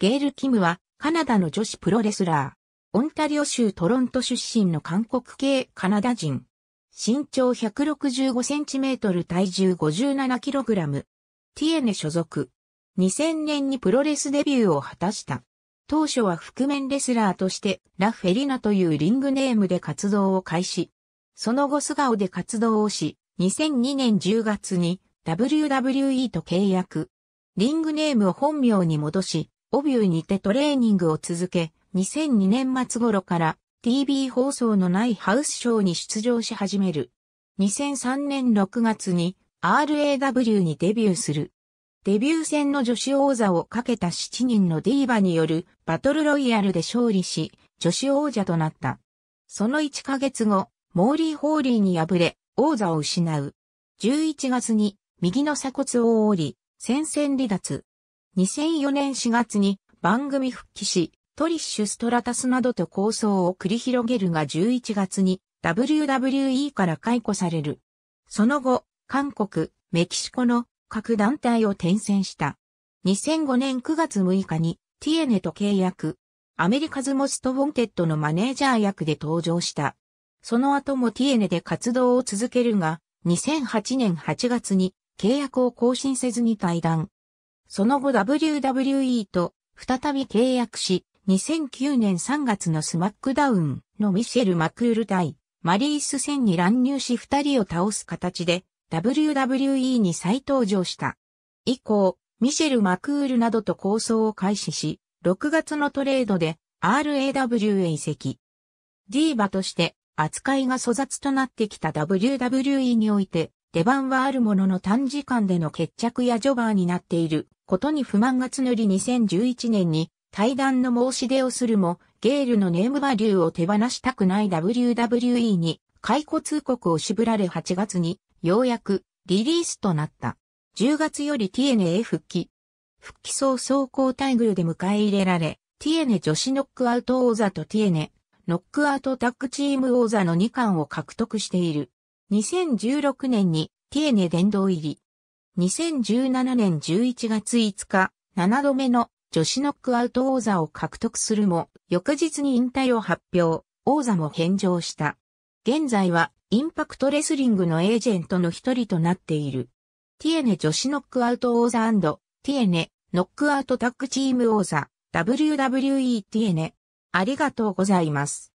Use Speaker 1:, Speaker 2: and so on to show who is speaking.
Speaker 1: ゲール・キムは、カナダの女子プロレスラー。オンタリオ州トロント出身の韓国系カナダ人。身長1 6 5トル体重5 7ラム。ティエネ所属。2000年にプロレスデビューを果たした。当初は覆面レスラーとしてラ・フェリナというリングネームで活動を開始。その後素顔で活動をし、2002年10月に WWE と契約。リングネームを本名に戻し、オビューにてトレーニングを続け、2002年末頃から TV 放送のないハウスショーに出場し始める。2003年6月に RAW にデビューする。デビュー戦の女子王座をかけた7人のディーバによるバトルロイヤルで勝利し、女子王者となった。その1ヶ月後、モーリー・ホーリーに敗れ、王座を失う。11月に右の鎖骨を折り、戦線離脱。2004年4月に番組復帰し、トリッシュストラタスなどと構想を繰り広げるが11月に WWE から解雇される。その後、韓国、メキシコの各団体を転戦した。2005年9月6日にティエネと契約。アメリカズモストウォンテッドのマネージャー役で登場した。その後もティエネで活動を続けるが、2008年8月に契約を更新せずに退団。その後 WWE と再び契約し、2009年3月のスマックダウンのミシェル・マクール対マリース戦に乱入し二人を倒す形で WWE に再登場した。以降、ミシェル・マクールなどと構想を開始し、6月のトレードで RAW へ移籍。ディーバとして扱いが粗雑となってきた WWE において出番はあるものの短時間での決着やジョバーになっていることに不満が募り2011年に対談の申し出をするも、ゲールのネームバリューを手放したくない WWE に解雇通告を渋られ8月にようやくリリースとなった。10月より TNA 復帰。復帰早々交代グルで迎え入れられ、t n ネ女子ノックアウト王座と t n ネ、ノックアウトタッグチーム王座の2冠を獲得している。2016年に t n ネ殿堂入り。2017年11月5日、7度目の女子ノックアウト王座を獲得するも、翌日に引退を発表、王座も返上した。現在は、インパクトレスリングのエージェントの一人となっている。ティエネ女子ノックアウト王座ティエネノックアウトタッグチーム王座 WWE ティエネありがとうございます。